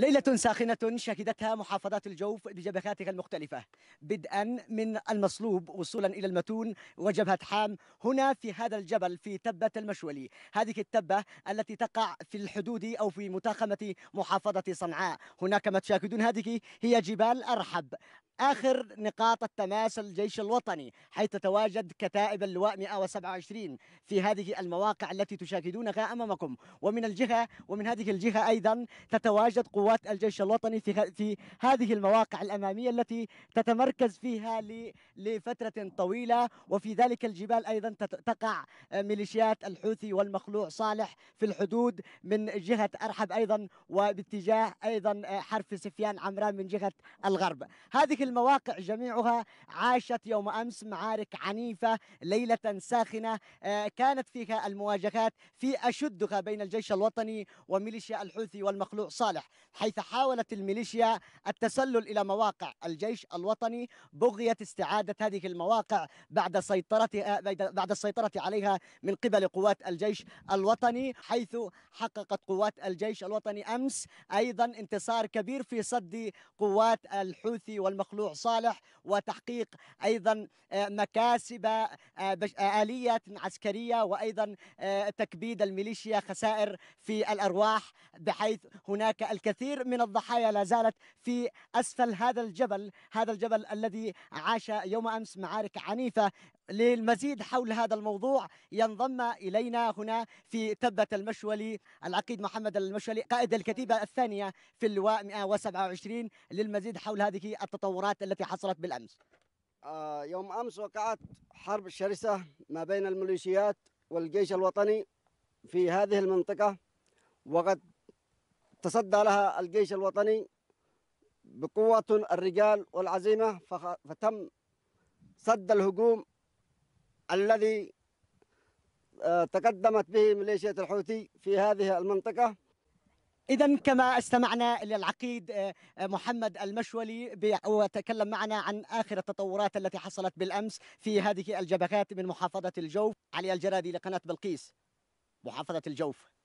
ليلة ساخنة شهدتها محافظات الجوف بجبهاتها المختلفة بدءا من المصلوب وصولا إلى المتون وجبهة حام هنا في هذا الجبل في تبة المشولي هذه التبة التي تقع في الحدود أو في متاخمة محافظة صنعاء هناك ما تشاهدون هذه هي جبال أرحب آخر نقاط التماس الجيش الوطني حيث تتواجد كتائب اللواء 127 في هذه المواقع التي تشاهدونها أمامكم ومن الجهة ومن هذه الجهة أيضا تتواجد قوات الجيش الوطني في, في هذه المواقع الأمامية التي تتمركز فيها لفترة طويلة وفي ذلك الجبال أيضا تقع آه، ميليشيات الحوثي والمخلوع صالح في الحدود من جهة أرحب أيضا وباتجاه أيضا آه، حرف سفيان عمران من جهة الغرب هذه المواقع جميعها عاشت يوم أمس معارك عنيفة ليلة ساخنة آه، كانت فيها المواجهات في أشدها بين الجيش الوطني وميليشيا الحوثي والمخلوع صالح حيث حاولت الميليشيا التسلل إلى مواقع الجيش الوطني بغية استعادة هذه المواقع بعد سيطرتها آه، بعد السيطرة عليها من قبل قوات الجيش الوطني حيث حققت قوات الجيش الوطني أمس أيضا انتصار كبير في صد قوات الحوثي والمخلوع مشروع صالح وتحقيق ايضا آه، مكاسب آه، آه، اليات عسكريه وايضا تكبيد الميليشيا خسائر في الارواح بحيث هناك الكثير من الضحايا لا زالت في اسفل هذا الجبل هذا الجبل الذي عاش يوم امس معارك عنيفه للمزيد حول هذا الموضوع ينضم إلينا هنا في تبة المشولي العقيد محمد المشولي قائد الكتيبة الثانية في اللواء 127 للمزيد حول هذه التطورات التي حصلت بالأمس آه، يوم أمس وقعت حرب شرسة ما بين الميليشيات والجيش الوطني في هذه المنطقة وقد تصدى لها الجيش الوطني بقوة الرجال والعزيمة فتم سد الهجوم الذي آه، تقدمت به ميليشيا الحوثي في هذه المنطقة إذا كما استمعنا للعقيد آه، آه، محمد المشولي وتكلم معنا عن آخر التطورات التي حصلت بالأمس في هذه الجبهات من محافظة الجوف علي الجرادي لقناة بلقيس محافظة الجوف